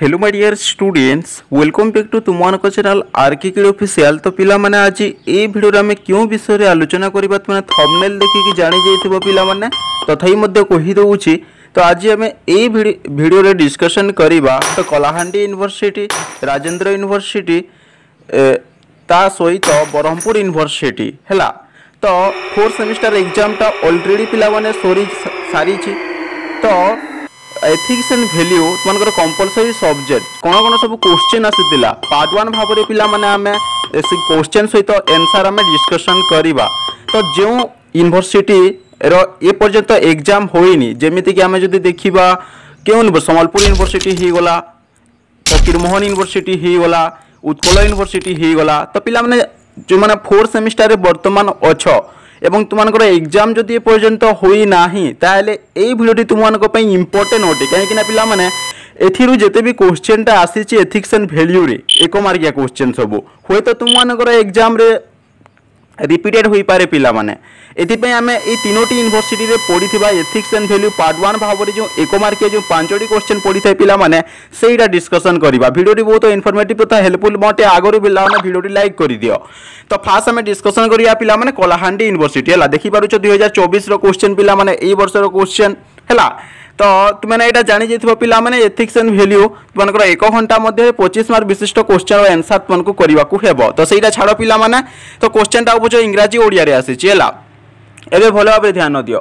hello my dear students welcome back to तुमको channel आर्किकेड official तो पिलाने आज ए भिडियो आम क्यों विषय में आलोचना करवा तुम थमनेल देखिकी जाणी जा पाने तथी तो कहीदे तो आज आम ए भिडियो डिस्कशन करवा तो कलाहां यूनिवर्सिटी राजेन्द्र यूनिवर्सिटी ता सहित ब्रह्मपुर यूनिवर्सिटी है तो फोर्थ सेमिस्टर एग्जामटा अलरेडी पाने सरी सारी तो एथिक्स एंड भैल्यू तुम्हारे कंपलसरी सब्जेक्ट कौन कौन सब क्वेश्चन आसी पार्ट व्वान भाव पे आम क्वेश्चन सहित एनसर आम डिस्कसन करवा तो जो यूनिभर्सीटी रर्यंत एग्जाम होनी जमीक आम जब देखा क्यों समबलपुर यूनिभर्सीटी होगला फकीरमोहन यूनिभर्सीटी होगला उत्कल यूनिभर्सीटी होगला तो पाला जो मैंने फोर्थ सेमिस्टर में बर्तमान अच्छा এবং তুমানকৰ এক্সাম যদি পৰ্যন্ত হ'ই নাহি তাহেলে এই ভিডিওটি তুমানকৈ পই ইম্পৰটেন্ট হ'ব কাহেক না পিলা মানে এতিৰু জেতেবি কোৱেশ্চন টা আছিছে এথিক্স এন ভ্যালুৰে একো মারিয়া কোৱেশ্চন সব হ'ই তা তুমানকৰ এক্সামৰে ରିପିଟେଡ୍ ହୋଇପାରେ ପିଲାମାନେ ଏଥିପାଇଁ ଆମେ ଏଇ ତିନୋଟି ୟୁନିଭର୍ସିଟିରେ ପଢ଼ିଥିବା ethics and value part one ଭାବରେ ଯେଉଁ ଏକ ମାର୍କିଆ ଯେଉଁ ପାଞ୍ଚଟି କ୍ୱେଶ୍ଚନ୍ ପଢ଼ିଥାଏ ପିଲାମାନେ ସେଇଟା ଡିସ୍କସନ୍ କରିବା ଭିଡ଼ିଓଟି ବହୁତ ଇନଫର୍ମେଟିଭ୍ ତଥା ହେଲ୍ପଫୁଲ୍ ମୋତେ ଆଗରୁ ପିଲାମାନେ ଭିଡ଼ିଓଟି ଲାଇକ୍ କରିଦିଅ ତ ଫାର୍ଷ୍ଟ ଆମେ ଡିସ୍କସନ୍ କରିବା ପିଲାମାନେ କଳାହାଣ୍ଡି ୟୁନିଭର୍ସିଟି ହେଲା ଦେଖିପାରୁଛ ଦୁଇହଜାର ଚବିଶର କ୍ୱେଶ୍ଚନ୍ ପିଲାମାନେ ଏଇ ବର୍ଷର କ୍ୱେଶ୍ଚନ୍ ହେଲା ତ ତୁମେ ଏଇଟା ଜାଣିଯାଇଥିବ ପିଲାମାନେ ଏଥିକ୍ସ ଆଣ୍ଡ ଭ୍ୟାଲ୍ୟୁ ତୁମମାନଙ୍କର ଏକ ଘଣ୍ଟା ମଧ୍ୟରେ ପଚିଶ ମାର୍କ ବିଶିଷ୍ଟ କୋଶ୍ଚିନ୍ ଆଉ ଆନ୍ସର୍ ତୁମମାନଙ୍କୁ କରିବାକୁ ହେବ ତ ସେଇଟା ଛାଡ଼ ପିଲାମାନେ ତ କୋଶ୍ଚିନ୍ଟା ବୁଝ ଇଂରାଜୀ ଓଡ଼ିଆରେ ଆସିଛି ହେଲା ଏବେ ଭଲ ଭାବରେ ଧ୍ୟାନ ଦିଅ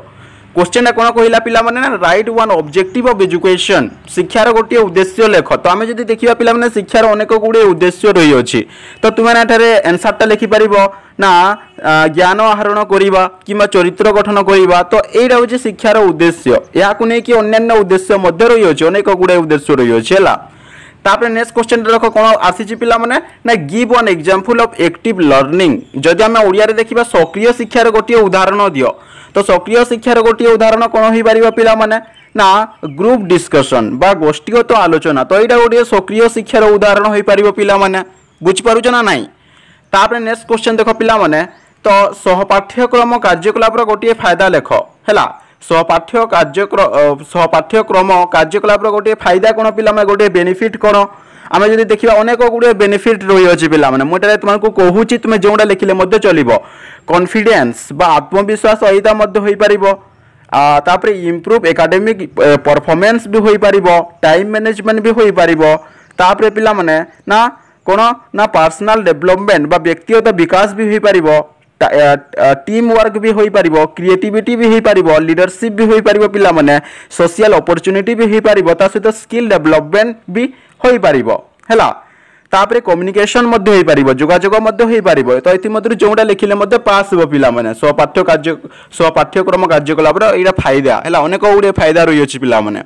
কোশ্চেনটা কোণ কহিলা পিলামানে না right one objective of education শিক্ষার গোটিয়ে উদ্দেশ্য লেখ তো আমি যদি দেখিবা পিলামানে শিক্ষার অনেক গুড়িয়ে উদ্দেশ্য রয়েছে তো তুমি এঠারে আনসারটা লেখিপারিব না জ্ঞান আহরণ করা কিংবা চরিত্র গঠন করা তো এইটা হচ্ছে শিক্ষার উদ্দেশ্য এখন নেই অন্যান্য উদ্দেশ্য মধ্যে রয়েছে অনেক গুড়াই উদ্দেশ্য রয়েছে হলা তাপরে নেক্সট কোশ্চেনটা দেখ কোণ আসিছি পিলামানে না give one example of active learning যদি আমি ওড়িয়ারে দেখিবা সক্রিয় শিক্ষার গোটিয়ে উদাহরণ দিও তো সক্রিয় শিক্ষার গোটিয়ে উদাহরণ কোণ হয়ে পার পিলামানে না গ্রুপ ডিসকসন বা গোষ্ঠীগত আলোচনা তো এইটা গোটিয়ে সক্রিয় শিক্ষার উদাহরণ হয়ে পার পিলামানে বুঝিপারুছ না নাই তাপরে নেক্সট কোশ্চেন দেখ পিলামানে তো সহপাঠ্যক্রম কার্যকলাপর গোটিয়ে ফায়দা লেখ হেলা সহপাঠ্য কার্যক্রম সহপাঠ্যক্রম কার্যকলাপর গোটিয়ে ফায়দা কোণ পিলামানে গোটিয়ে বেনিফিট কোণ ଆମେ ଯଦି ଦେଖିବା ଅନେକ ଗୁଡ଼ିଏ ବେନିଫିଟ୍ ରହିଅଛି ପିଲାମାନେ ମୁଁ ଏଠାରେ ତୁମକୁ କହୁଛି ତୁମେ ଯେଉଁଟା ଲେଖିଲେ ମଧ୍ୟ ଚଳିବ କନଫିଡେନ୍ସ ବା ଆତ୍ମବିଶ୍ୱାସ ଏଇଟା ମଧ୍ୟ ହୋଇପାରିବ ତାପରେ ଇମ୍ପ୍ରୁଭ୍ ଏକାଡେମିକ୍ ପରଫର୍ମାନ୍ସ ବି ହୋଇପାରିବ ଟାଇମ୍ ମ୍ୟାନେଜମେଣ୍ଟ ବି ହୋଇପାରିବ ତାପରେ ପିଲାମାନେ ନା କ'ଣ ନା ପର୍ସନାଲ୍ ଡେଭଲପମେଣ୍ଟ ବା ବ୍ୟକ୍ତିଗତ ବିକାଶ ବି ହୋଇପାରିବ টিম ওয়ার্ক বি হয়ে পাব ক্রিয়েটিভিটি বি হয়ে পাব লিডরশিপ বি হয়ে পাব পিলা মানে সোশিয়াল অপরচুনিটি বি হয়ে পাব তা সহ স্কিল ডেভেলপমেন্ট বি ହୋଇପାରିବ ହେଲା ତାପରେ କମ୍ୟୁନିକେସନ୍ ମଧ୍ୟ ହୋଇପାରିବ ଯୋଗାଯୋଗ ମଧ୍ୟ ହୋଇପାରିବ ତ ଏଥିମଧ୍ୟରୁ ଯେଉଁଟା ଲେଖିଲେ ମଧ୍ୟ ପାସ୍ ହେବ ପିଲାମାନେ ସ୍ୱପାଠ୍ୟ କାର୍ଯ୍ୟ ସ୍ୱପାଠ୍ୟକ୍ରମ କାର୍ଯ୍ୟକଳାପର ଏଇଟା ଫାଇଦା ହେଲା ଅନେକ ଗୁଡ଼ିଏ ଫାଇଦା ରହିଅଛି ପିଲାମାନେ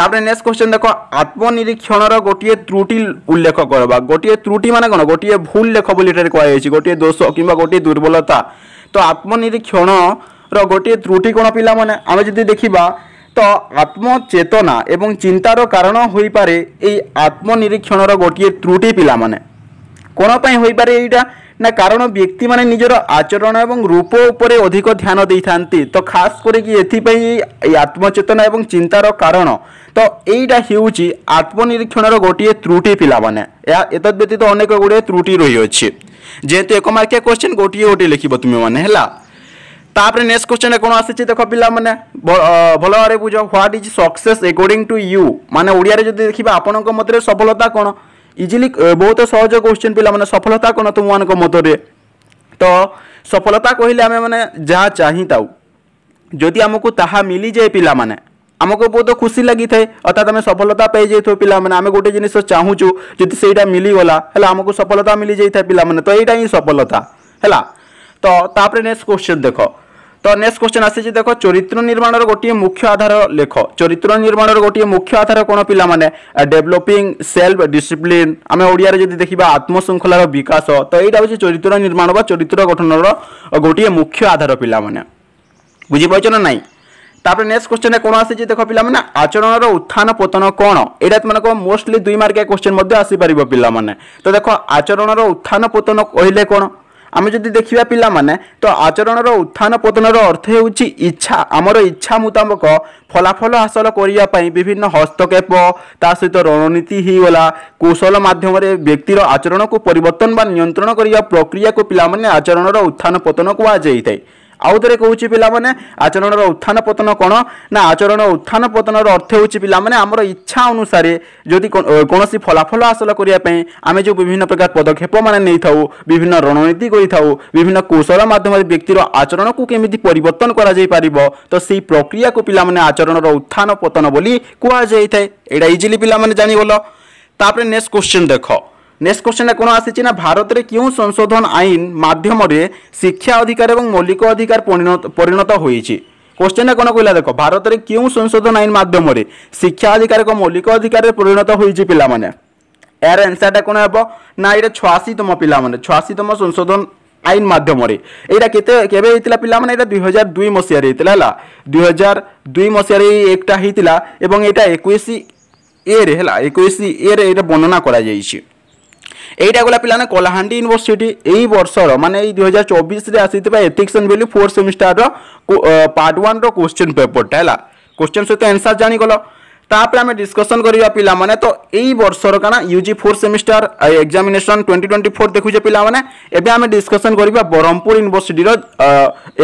ତାପରେ ନେକ୍ସଟ କ୍ୱେଶ୍ଚନ୍ ଦେଖ ଆତ୍ମନିରୀକ୍ଷଣର ଗୋଟିଏ ତ୍ରୁଟି ଉଲ୍ଲେଖ କରବା ଗୋଟିଏ ତ୍ରୁଟି ମାନେ କ'ଣ ଗୋଟିଏ ଭୁଲ ଲେଖ ବୋଲି ଏଠାରେ କୁହାଯାଇଛି ଗୋଟିଏ ଦୋଷ କିମ୍ବା ଗୋଟିଏ ଦୁର୍ବଳତା ତ ଆତ୍ମନିରୀକ୍ଷଣର ଗୋଟିଏ ତ୍ରୁଟି କ'ଣ ପିଲାମାନେ ଆମେ ଯଦି ଦେଖିବା ତ ଆତ୍ମଚେତନା ଏବଂ ଚିନ୍ତାର କାରଣ ହୋଇପାରେ ଏଇ ଆତ୍ମନିରୀକ୍ଷଣର ଗୋଟିଏ ତ୍ରୁଟି ପିଲାମାନେ କ'ଣ ପାଇଁ ହୋଇପାରେ ଏଇଟା ନା କାରଣ ବ୍ୟକ୍ତିମାନେ ନିଜର ଆଚରଣ ଏବଂ ରୂପ ଉପରେ ଅଧିକ ଧ୍ୟାନ ଦେଇଥାନ୍ତି ତ ଖାସ୍ କରିକି ଏଥିପାଇଁ ଏଇ ଆତ୍ମଚେତନା ଏବଂ ଚିନ୍ତାର କାରଣ ତ ଏଇଟା ହେଉଛି ଆତ୍ମନିରୀକ୍ଷଣର ଗୋଟିଏ ତ୍ରୁଟି ପିଲାମାନେ ଏହା ବ୍ୟତୀତ ଅନେକ ଗୁଡ଼ିଏ ତ୍ରୁଟି ରହିଅଛି ଯେହେତୁ ଏକ ମାର୍କିଆ କ୍ୱେଶ୍ଚିନ୍ ଗୋଟିଏ ଗୋଟିଏ ଲେଖିବ ତୁମେମାନେ ହେଲା तापर नेक्स्ट क्वेश्चन कौन आसी देख पाने भल भाव बुझ what is success according to you माने ओडिया जब देखा आपण मत सफलता कौन इजिली बहुत सहज क्वेश्चन पे सफलता कौन तुम मतरे तो सफलता कहले आम मैंने जहाँ चाही था जदि आमको ताहा मिली पिला पाने आमको बहुत खुशी लगी था अर्थात आम सफलता पाई जाइए पाने आम गोटे जिन चाहूँ जदि से मिलगला है आमको सफलता मिल जाए पाने तो यही ही सफलता है तो तापर नेक्स्ट क्वेश्चन देख ତ ନେକ୍ସଟ କ୍ୱେଶ୍ଚନ୍ ଆସିଛି ଦେଖ ଚରିତ୍ର ନିର୍ମାଣର ଗୋଟିଏ ମୁଖ୍ୟ ଆଧାର ଲେଖ ଚରିତ୍ର ନିର୍ମାଣର ଗୋଟିଏ ମୁଖ୍ୟ ଆଧାର କ'ଣ ପିଲାମାନେ ଡେଭଲପିଂ ସେଲ୍ଫ ଡିସିପ୍ଲିନ୍ ଆମେ ଓଡ଼ିଆରେ ଯଦି ଦେଖିବା ଆତ୍ମଶୃଙ୍ଖଳାର ବିକାଶ ତ ଏଇଟା ହେଉଛି ଚରିତ୍ର ନିର୍ମାଣ ବା ଚରିତ୍ର ଗଠନର ଗୋଟିଏ ମୁଖ୍ୟ ଆଧାର ପିଲାମାନେ ବୁଝିପାରୁଛ ନା ନାହିଁ তাপরে নেক্সট কোশ্চেনে কোণ আসিছে দেখ পিলা মানে আচরণর উত্থান পতন কোণ এটা তোমার মোস্টলি দুই মার্কিয়া কোশ্চেন মধ্যে আসিপার পিলা মানে তো দেখ আচরণর উত্থান পতন কহিলে কোণ ଆମେ ଯଦି ଦେଖିବା ପିଲାମାନେ ତ ଆଚରଣର ଉତ୍ଥାନ ପତନର ଅର୍ଥ ହେଉଛି ଇଚ୍ଛା ଆମର ଇଚ୍ଛା ମୁତାବକ ଫଳାଫଳ ହାସଲ କରିବା ପାଇଁ ବିଭିନ୍ନ ହସ୍ତକ୍ଷେପ ତା ସହିତ ରଣନୀତି ହୋଇଗଲା କୌଶଳ ମାଧ୍ୟମରେ ବ୍ୟକ୍ତିର ଆଚରଣକୁ ପରିବର୍ତ୍ତନ ବା ନିୟନ୍ତ୍ରଣ କରିବା ପ୍ରକ୍ରିୟାକୁ ପିଲାମାନେ ଆଚରଣର ଉତ୍ଥାନ ପତନ କୁହାଯାଇଥାଏ ଆଉ ଥରେ କହୁଛି ପିଲାମାନେ ଆଚରଣର ଉତ୍ଥାନ ପତନ କ'ଣ ନା ଆଚରଣ ଉତ୍ଥାନ ପତନର ଅର୍ଥ ହେଉଛି ପିଲାମାନେ ଆମର ଇଚ୍ଛା ଅନୁସାରେ ଯଦି କୌଣସି ଫଳାଫଳ ହାସଲ କରିବା ପାଇଁ ଆମେ ଯେଉଁ ବିଭିନ୍ନ ପ୍ରକାର ପଦକ୍ଷେପମାନେ ନେଇଥାଉ ବିଭିନ୍ନ ରଣନୀତି କରିଥାଉ ବିଭିନ୍ନ କୌଶଳ ମାଧ୍ୟମରେ ବ୍ୟକ୍ତିର ଆଚରଣକୁ କେମିତି ପରିବର୍ତ୍ତନ କରାଯାଇପାରିବ ତ ସେଇ ପ୍ରକ୍ରିୟାକୁ ପିଲାମାନେ ଆଚରଣର ଉତ୍ଥାନ ପତନ ବୋଲି କୁହାଯାଇଥାଏ ଏଇଟା ଇଜିଲି ପିଲାମାନେ ଜାଣିଗଲ ତାପରେ ନେକ୍ସଟ କ୍ୱେଶ୍ଚିନ୍ ଦେଖ নেক্সট କ୍ୱେଶ୍ଚନରେ କ'ଣ আসছে না ভারতের কেউ সংশোধন আইন মাধ্যমে শিক্ষা অধিকার এবং মৌলিক অধিকার পরিণত হয়েছে কোশ্চেনটা কোন কইলা দেখো ভারতের কেউ সংশোধন আইন মাধ্যমে শিক্ষা অধিকার এবং মৌলিক অধিকারে পরিণত হয়েছে পিলা মানে এর আনসারটা কোন হব না এটা ছয়াশিতম পিলা মানে ছয়াশিতম সংশোধন আইন মাধ্যমে এইটা কেতে কেবে হয়েছিল পিলা মানে এটা দুই হাজার দুই মশিয়ার হয়েছিল হল দুই হাজার দুই মশিয়ার এই একটা হয়েছিল এবং এটা একুশ এর রে হল একুশ এর এটা বর্ণনা করা যাইছে এইটা গলা পিলানে কলাহান্ডি ইউনিভার্সিটি এই বর্ষর মানে এই দুই হাজার চবিশে আসিথিবা এথিক্স এন্ড ভ্যালু ফোর্থ সেমিস্টারর পার্ট ওয়ানর কোশ্চেন পেপরটা হল কোশ্চেন সহ আনসার জাগল তাপরে আমি ডিসকসন করা পিলা মানে তো এই বর্ষর কেন UG fourth semester examination twenty twenty four দেখুছে পিলা মানে এবে আমি ডিসকসন করা ব্রহ্মপুর ইউনিভর্সিটির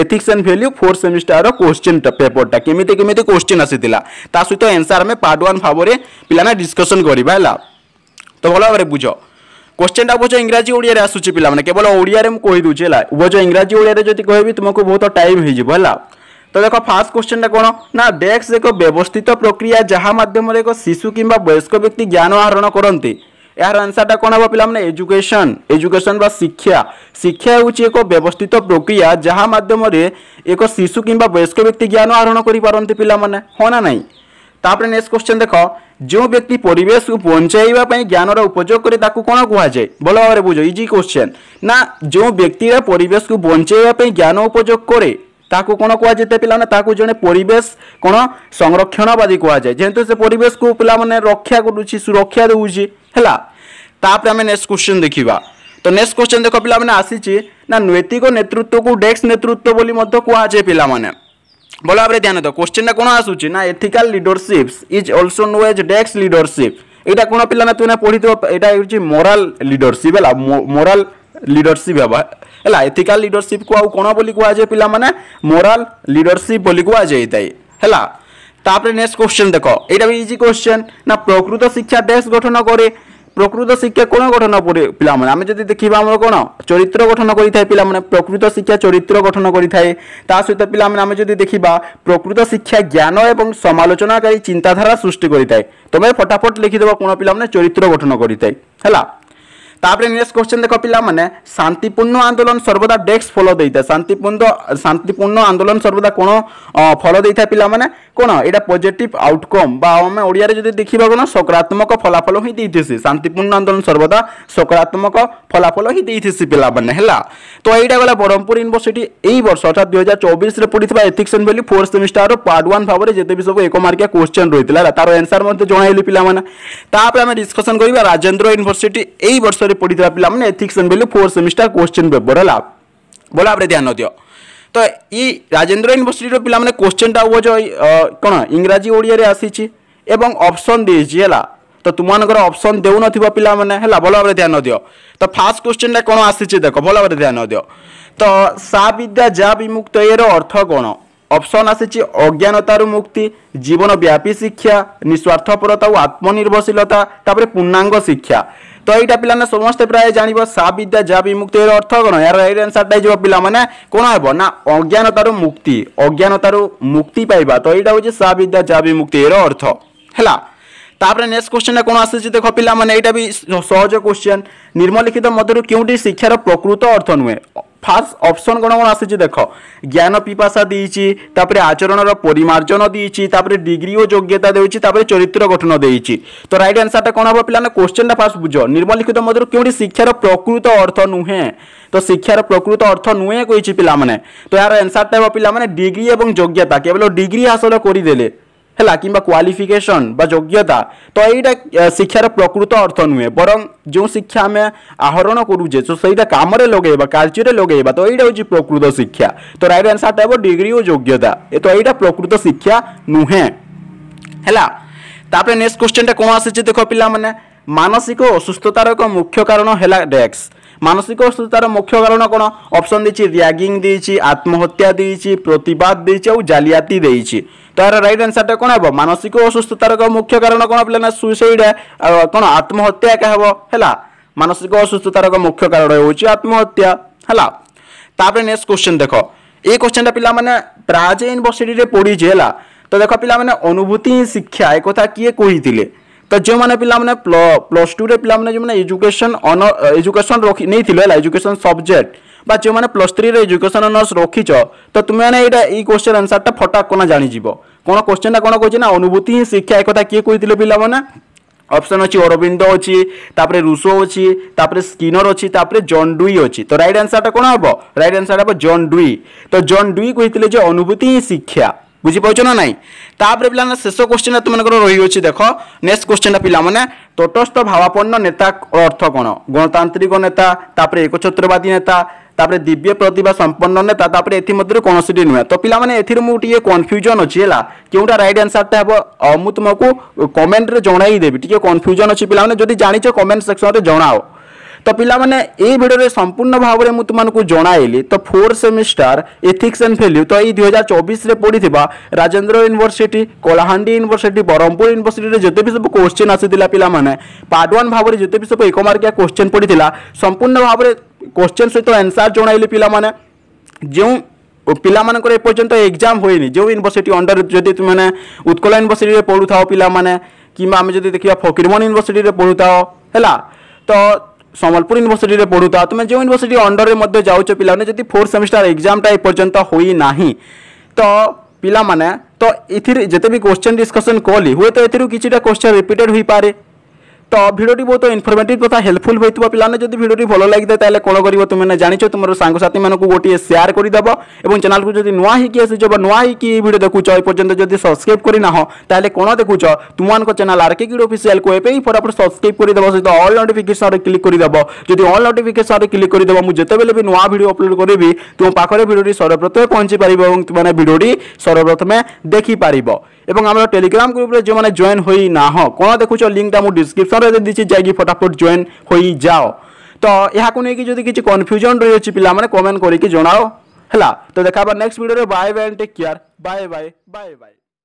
ethics and value fourth semester question পেপরটা কেমিতি কেমিতি কোশ্চিন আসিলা তা সহ এনসার আমি পার্ট ওয়ান ভাবে পিলা ডিসকসন করা হল তো ভালো ভাবে বুঝ কোশ্চেনটা বুঝ ইংরাজি ওড়িয়ার আসুচি পিলামানে কেবল ওড়িয়ারে মু কই দউছি হেলা বুঝ ইংরাজি ওড়িয়ারে যদি কইবি তোমাকে বহুত টাইম হয়ে যাব হেলা তো দেখো ফার্স্ট কোশ্চেনটা কোণ না ডেক্স এক ব্যবস্থিত প্রক্রিয়া যাহা মাধ্যমে এক শিশু কিংবা বয়স্ক ব্যক্তি জ্ঞান আহরণ করতে এর আনসারটা কোণ হব পিলামানে এজুকেশন এজুকেশন বা শিক্ষা শিক্ষা হচ্ছে এক ব্যবস্থিত প্রক্রিয়া যাহা মাধ্যমে এক শিশু কিংবা বয়স্ক ব্যক্তি জ্ঞান আহরণ করে পারতে পিলামানে হ্যাঁ না নাই ତାପରେ ନେକ୍ସଟ କ୍ୱେଶ୍ଚନ୍ ଦେଖ ଯେଉଁ ବ୍ୟକ୍ତି ପରିବେଶକୁ ବଞ୍ଚାଇବା ପାଇଁ ଜ୍ଞାନର ଉପଯୋଗ କରେ ତାକୁ କ'ଣ କୁହାଯାଏ ଭଲ ଭାବରେ ବୁଝ ଇଜି କ୍ୱେଶ୍ଚନ୍ ନା ଯେଉଁ ବ୍ୟକ୍ତିର ପରିବେଶକୁ ବଞ୍ଚାଇବା ପାଇଁ ଜ୍ଞାନ ଉପଯୋଗ କରେ ତାକୁ କ'ଣ କୁହାଯାଇଥାଏ ପିଲାମାନେ ତାକୁ ଜଣେ ପରିବେଶ କ'ଣ ସଂରକ୍ଷଣବାଦୀ କୁହାଯାଏ ଯେହେତୁ ସେ ପରିବେଶକୁ ପିଲାମାନେ ରକ୍ଷା କରୁଛି ସୁରକ୍ଷା ଦେଉଛି ହେଲା ତାପରେ ଆମେ ନେକ୍ସଟ କ୍ୱେଶ୍ଚନ୍ ଦେଖିବା ତ ନେକ୍ସଟ କ୍ୱେଶ୍ଚନ୍ ଦେଖ ପିଲାମାନେ ଆସିଛି ନା ନୈତିକ ନେତୃତ୍ୱକୁ ଡେସ୍କ ନେତୃତ୍ୱ ବୋଲି ମଧ୍ୟ କୁହାଯାଏ ପିଲାମାନେ બોલો આપણે ધ્યાન તો ક્વેશ્ચન કોણ આસુચી ના ethical leaderships is also known as decks leadership ଏଇଟା କ'ଣ ପିଲାମାନେ ତୁମେ ପଢ଼ିଥିବ ଏଇଟା ହେଉଛି ମୋରାଲ ଲିଡରସିପ୍ ହେଲା ମୋରାଲ ଲିଡରସିପ୍ ହେବା ହେଲା ଏଥିକାଲ ଲିଡରସିପ୍କୁ ଆଉ କ'ଣ ବୋଲି କୁହାଯାଏ ପିଲାମାନେ ମୋରାଲ ଲିଡରସିପ୍ ବୋଲି କୁହାଯାଇଥାଏ ହେଲା ତାପରେ ନେକ୍ସଟ କ୍ୱେଶ୍ଚନ୍ ଦେଖ ଏଇଟା ବି ଇଜି କ୍ୱେଶ୍ଚନ୍ ନା ପ୍ରକୃତ ଶିକ୍ଷା ଦେଶ ଗଠନ କରେ ପ୍ରକୃତ ଶିକ୍ଷା କ'ଣ ଗଠନ ପିଲାମାନେ ଆମେ ଯଦି ଦେଖିବା ଆମର କ'ଣ ଚରିତ୍ର ଗଠନ କରିଥାଏ ପିଲାମାନେ ପ୍ରକୃତ ଶିକ୍ଷା ଚରିତ୍ର ଗଠନ କରିଥାଏ ତା ସହିତ ପିଲାମାନେ ଆମେ ଯଦି ଦେଖିବା ପ୍ରକୃତ ଶିକ୍ଷା ଜ୍ଞାନ ଏବଂ ସମାଲୋଚନାକାରୀ ଚିନ୍ତାଧାରା ସୃଷ୍ଟି କରିଥାଏ ତମେ ଫଟାଫଟ ଲେଖିଦେବ କ'ଣ ପିଲାମାନେ ଚରିତ୍ର ଗଠନ କରିଥାଏ ହେଲା ତାପରେ ନେକ୍ସଟ କ୍ୱେଶ୍ଚନ୍ ଦେଖ ପିଲାମାନେ ଶାନ୍ତିପୂର୍ଣ୍ଣ ଆନ୍ଦୋଳନ ସର୍ବଦା ଡେସ୍କ ଫଲୋ ଦେଇଥାଏ ଶାନ୍ତିପୂର୍ଣ୍ଣ ଶାନ୍ତିପୂର୍ଣ୍ଣ ଆନ୍ଦୋଳନ ସର୍ବଦା କ'ଣ ଫଲୋ ଦେଇଥାଏ ପିଲାମାନେ କ'ଣ ଏଇଟା ପଜିଟିଭ ଆଉଟକମ୍ ବା ଆମେ ଓଡ଼ିଆରେ ଯଦି ଦେଖିବା କ'ଣ ସକାରାତ୍ମକ ଫଳାଫଳ ହିଁ ଦେଇଥିସି ଶାନ୍ତିପୂର୍ଣ୍ଣ ଆନ୍ଦୋଳନ ସର୍ବଦା ସକାରାତ୍ମକ ଫଳାଫଳ ହିଁ ଦେଇଥିସି ପିଲାମାନେ ହେଲା ତ ଏଇଟା ଗଲା ବ୍ରହ୍ମପୁର ୟୁନିଭର୍ସିଟି ଏଇ ବର୍ଷ ଅର୍ଥାৎ ଦୁଇ ହଜାର ଚବିଶରେ ପଡ଼ିଥିବା ଏଥିକ୍ସ ଆଣ୍ଡ ଭାଲ୍ୟୁ ଫୋର୍ଥ ସେମିଷ୍ଟାରର ପାର୍ଟ ୱାନ୍ ଭାବରେ ଯେତେ ବି ସବୁ ଏକ ମାର୍କିଆ କୋଶ୍ଚେନ୍ ରହିଥିଲା ତାର ଆନ୍ସର ମଧ୍ୟ ଜଣାଇଲି ପିଲାମାନେ ତାପରେ ଆମେ ଡିସ୍କସନ୍ କରିବା ରାଜେନ୍ଦ୍ର ୟୁନିଭର୍ସିଟି ଏଇ ବର୍ଷ পড়ি দা পিলা মানে ethics and value 4 semester question paper হলা বলাপরে ধ্যান নো দিও তো ই রাজেন্দ্র ইউনিভার্সিটি পিলা মানে কোশ্চেন টা ও যে কোন ইংরাজি ওড়িয়া রে আসি চি এবং অপশন দি জি হলা তো তমান গ অপশন দেউ ন থিবা পিলা মানে হলা বলাপরে ধ্যান নো দিও তো ফার্স্ট কোশ্চেন ল কোনো আসি চি দেখো বলাপরে ধ্যান নো দিও তো সাব বিদ্যা যা বিমুক্ত এর অর্থ কোন ଅପସନ୍ ଆସିଛି ଅଜ୍ଞାନତାରୁ ମୁକ୍ତି ଜୀବନବ୍ୟାପୀ ଶିକ୍ଷା ନିଃସ୍ୱାର୍ଥପରତା ଓ ଆତ୍ମନିର୍ଭରଶୀଳତା ତାପରେ ପୂର୍ଣ୍ଣାଙ୍ଗ ଶିକ୍ଷା ତ ଏଇଟା ପିଲାମାନେ ସମସ୍ତେ ପ୍ରାୟ ଜାଣିବ ସା ବିଦ୍ୟା ଯା ବିମୁକ୍ତିର ଅର୍ଥ କ'ଣ ଏହାର ରାଇଟ୍ ଆନ୍ସର୍ଟା ହେଇଯିବ ପିଲାମାନେ କ'ଣ ହେବ ନା ଅଜ୍ଞାନତାରୁ ମୁକ୍ତି ଅଜ୍ଞାନତାରୁ ମୁକ୍ତି ପାଇବା ତ ଏଇଟା ହେଉଛି ସା ବିଦ୍ୟା ଯା ବିମୁକ୍ତିର ଅର୍ଥ ହେଲା ତାପରେ ନେକ୍ସଟ କ୍ୱେଶ୍ଚିନ୍ଟା କ'ଣ ଆସିଛି ଦେଖ ପିଲାମାନେ ଏଇଟା ବି ସହଜ କ୍ୱେଶ୍ଚିନ୍ ନିମ୍ନଲିଖିତ ମଧ୍ୟରୁ କେଉଁଟି ଶିକ୍ଷାର ପ୍ରକୃତ ଅର୍ଥ ନୁହେଁ ফার্স্ট অপশন কোণ কোণ আসিছে দেখ জ্ঞান পিপাসা দিয়েছি তাপরে আচরণর পরিমার্জন দিয়েছি তাপরে ডিগ্রি ও যোগ্যতা দিয়েছি তাপরে চরিত্র গঠন দিয়েছি তো রাইট আনসারটা কোণ হব পিলানে মানে কোশ্চেনটা ফার্স্ট বুঝ নির্মলিখিত মধ্যে কেউটি শিক্ষার প্রকৃত অর্থ নুহে তো শিক্ষার প্রকৃত অর্থ নুহে কইছি পিলামানে তো এর আনসারটা হব পিলামানে ডিগ্রি এবং যোগ্যতা কেবল ডিগ্রি হাসল করিদেলে ହେଲା କିମ୍ବା କ୍ୱାଲିଫିକେସନ୍ ବା ଯୋଗ୍ୟତା ତ ଏଇଟା ଶିକ୍ଷାର ପ୍ରକୃତ ଅର୍ଥ ନୁହେଁ ବରଂ ଯେଉଁ ଶିକ୍ଷା ଆମେ ଆହରଣ କରୁଛେ ତ ସେଇଟା କାମରେ ଲଗେଇବା କାର୍ଯ୍ୟରେ ଲଗେଇବା ତ ଏଇଟା ହେଉଛି ପ୍ରକୃତ ଶିକ୍ଷା ତ ରାଇଟ୍ ଆନ୍ସର୍ଟା ହେବ ଡିଗ୍ରୀ ଓ ଯୋଗ୍ୟତା ତ ଏଇଟା ପ୍ରକୃତ ଶିକ୍ଷା ନୁହେଁ ହେଲା ତାପରେ ନେକ୍ସଟ କ୍ୱେଶ୍ଚନଟା କ'ଣ ଆସିଛି ଦେଖ ପିଲାମାନେ ମାନସିକ ଅସୁସ୍ଥତାର ଏକ ମୁଖ୍ୟ କାରଣ ହେଲା ଡେକ୍ସ ମାନସିକ ଅସୁସ୍ଥତାର ମୁଖ୍ୟ କାରଣ କ'ଣ ଅପସନ୍ ଦେଇଛି ର୍ୟାଗିଂ ଦେଇଛି ଆତ୍ମହତ୍ୟା ଦେଇଛି ପ୍ରତିବାଦ ଦେଇଛି ଆଉ ଜାଲିଆତି ଦେଇଛି ତାର ରାଇଟ୍ ଆନ୍ସରଟା କ'ଣ ହେବ ମାନସିକ ଅସୁସ୍ଥତାର ମୁଖ୍ୟ କାରଣ କ'ଣ ପିଲା ନା ସୁଇସାଇଡ୍ କ'ଣ ଆତ୍ମହତ୍ୟା ଏକା ହେବ ହେଲା ମାନସିକ ଅସୁସ୍ଥତାର ମୁଖ୍ୟ କାରଣ ହେଉଛି ଆତ୍ମହତ୍ୟା ହେଲା ତାପରେ ନେକ୍ସଟ କ୍ୱେଶ୍ଚନ୍ ଦେଖ ଏ କ୍ୱେଶ୍ଚନ୍ଟା ପିଲାମାନେ ପ୍ରାଜ ୟୁନିଭର୍ସିଟିରେ ପଢ଼ିଛି ହେଲା ତ ଦେଖ ପିଲାମାନେ ଅନୁଭୂତି ହିଁ ଶିକ୍ଷା ଏ କଥା କିଏ କହିଥିଲେ ତ ଯେଉଁମାନେ ପିଲାମାନେ ପ୍ଲସ୍ ଟୁରେ ପିଲାମାନେ ଯେଉଁମାନେ ଏଜୁକେସନ୍ ଅନ ଏଜୁକେସନ୍ ରଖି ନେଇଥିଲେ ହେଲା ଏଜୁକେସନ୍ ସବଜେକ୍ଟ বা যে প্লস থ্রি এজুকেশন অনার্স রক্ষিছ তো তুমি মানে এইটা এই কোশ্চেন আনসারটা ফটাক কোনা জানিযিব କ'ଣ କୋଶ୍ଚିନ୍ଟା କ'ଣ କହୁଛି ନା ଅନୁଭୂତି ହିଁ ଶିକ୍ଷା ଏକଥା କିଏ କହିଥିଲେ ପିଲାମାନେ ଅପସନ୍ ଅଛି ଅରବିନ୍ଦ ଅଛି ତାପରେ ରୁଷୋ ଅଛି ତାପରେ ସ୍କିନର ଅଛି ତାପରେ ଜନ୍ ଡୁଇ ଅଛି ତ ରାଇଟ୍ ଆନ୍ସରଟା କ'ଣ ହେବ ରାଇଟ୍ ଆନ୍ସର ହେବ ଜନ୍ ଡୁଇ ତ ଜନ୍ ଡୁଇ କହିଥିଲେ ଯେ ଅନୁଭୂତି ହିଁ ଶିକ୍ଷା ବୁଝିପାରୁଛ ନା ନାହିଁ ତାପରେ ପିଲାମାନେ ଶେଷ କୋଶ୍ଚିନ୍ଟା ତୁମମାନଙ୍କର ରହିଅଛି ଦେଖ ନେକ୍ସଟ କୋଶ୍ଚିନ୍ଟା ପିଲାମାନେ ତଟସ୍ଥ ଭାବାପନ୍ନ ନେତା ଅର୍ଥ କ'ଣ ଗଣତାନ୍ତ୍ରିକ ନେତା ତାପରେ ଏକଛତ୍ରବାଦୀ ନେତା ତାପରେ ଦିବ୍ୟ ପ୍ରତିଭା ସମ୍ପନ୍ନ ନେତା ତାପରେ ଏଥିମଧ୍ୟରୁ କୌଣସିଟି ନୁହେଁ ତ ପିଲାମାନେ ଏଥିରୁ ମୁଁ ଟିକେ କନଫ୍ୟୁଜନ୍ ଅଛି ହେଲା କେଉଁଟା ରାଇଟ୍ ଆନ୍ସର୍ଟା ହେବ ମୁଁ ତୁମକୁ କମେଣ୍ଟରେ ଜଣାଇ ଦେବି ଟିକେ କନଫ୍ୟୁଜନ୍ ଅଛି ପିଲାମାନେ ଯଦି ଜାଣିଛ କମେଣ୍ଟ ସେକ୍ସନ୍ରେ ଜଣାଅ ତ ପିଲାମାନେ ଏଇ ଭିଡ଼ିଓରେ ସମ୍ପୂର୍ଣ୍ଣ ଭାବରେ ମୁଁ ତୁମମାନଙ୍କୁ ଜଣାଇଲି ତ four semester ethics and value ତ ଏଇ ଦୁଇହଜାର ଚବିଶରେ ପଡ଼ିଥିବା ରାଜେନ୍ଦ୍ର ୟୁନିଭର୍ସିଟି କଳାହାଣ୍ଡି ୟୁନିଭର୍ସିଟି ବ୍ରହ୍ମପୁର ୟୁନିଭର୍ସିଟିରେ ଯେତେ ବି ସବୁ କୋଶ୍ଚିନ୍ ଆସିଥିଲା ପିଲାମାନେ ପାର୍ଟ ୱାନ୍ ଭାବରେ ଯେତେ ବି ସବୁ ଏକମାର୍କିଆ କୋଶ୍ଚିନ୍ ପଡ଼ିଥିଲା ସମ୍ପୂର୍ଣ୍ଣ ଭାବରେ কোশ্চেন সহিত আনসার জনাইলে পিলামানে যে ପିଲାମାନଙ୍କର ଏପର୍ଯ୍ୟନ୍ତ ଏକ୍ଜାମ୍ ହୋଇନି ଯେଉଁ ୟୁନିଭର୍ସିଟି ଅଣ୍ଡର ଯଦି ତୁମେମାନେ ଉତ୍କଳ ୟୁନିଭର୍ସିଟିରେ ପଢ଼ୁଥାଅ ପିଲାମାନେ କିମ୍ବା ଆମେ ଯଦି ଦେଖିବା ଫକୀରମୋହନ ୟୁନିଭର୍ସିଟିରେ ପଢ଼ୁଥାଅ ହେଲା ତ ସମ୍ବଲପୁର ୟୁନିଭର୍ସିଟିରେ ପଢ଼ୁଥାଅ ତୁମେ ଯେଉଁ ୟୁନିଭର୍ସିଟି ଅଣ୍ଡରରେ ମଧ୍ୟ ଯାଉଛ ପିଲାମାନେ ଯଦି ଫୋର୍ଥ ସେମିଷ୍ଟାର ଏକ୍ଜାମ୍ଟା ଏପର୍ଯ୍ୟନ୍ତ ହୋଇନାହିଁ ତ ପିଲାମାନେ ତ ଏଥିରେ ଯେତେ ବି କୋଶ୍ଚେନ୍ ଡିସ୍କସନ୍ କଲି ହୁଏତ ଏଥିରୁ କିଛିଟା କୋଶ୍ଚେନ୍ ରିପିଟେଡ଼୍ ହୋଇପାରେ তো ভিডিওটি বহুত ইনফরমেটিভ তথা হেল্পফুল হয়েছিল পিলানে যদি ভিডিওটি ভালো লাগিদে তাহলে কোণ করব তুমি জাঁচ তোমার সাংসাথী মানুষ গোটিয়ে সেয়ার করেদেব এবং চ্যানেলকে যদি নূয়া হইকি আসিছ বা নূয়া হইকি ভিডিও দেখুছ এপর্যন্ত যদি সবসক্রাইব করে না তাহলে কোণ দেখুছ তুম চ্যানেল আরকে কিড অফিসিয়াল কু এপেই ফটাফট সবসক্রাইব করেদেব সহ অল নোটিফিকেসনরে ক্লিক করেদেব যদি অল নোটিফিকেসনরে ক্লিক করেদেব মু যেতবেলে বি নূয়া ভিডিও অপলোড করবি তুম পাখে ভিডিওটি সর্বপ্রথমে পৌঁছি পারিব এবং তুমি ভিডিওটি সর্বপ্রথমে দেখিপারিব এবং আমরা টেলিগ্রাম গ্রুপরে যে মানে জয়েন হই না হ কোଣ ଦେଖୁଛ ଲିଙ୍କଟା ମୁଁ ଡିସ୍କ୍ରିପ୍ସନ୍ରେ ଦେଇଦେଇଛି ଯାଇକି ଫଟାଫଟ ଜଏନ୍ ହୋଇଯାଅ ତ ଏହାକୁ ନେଇକି ଯଦି କିଛି କନଫ୍ୟୁଜନ୍ ରହିଅଛି ପିଲାମାନେ କମେଣ୍ଟ କରିକି ଜଣାଅ ହେଲା ତ ଦେଖାବା ନେକ୍ସଟ ଭିଡ଼ିଓରେ bye bye take care bye bye bye bye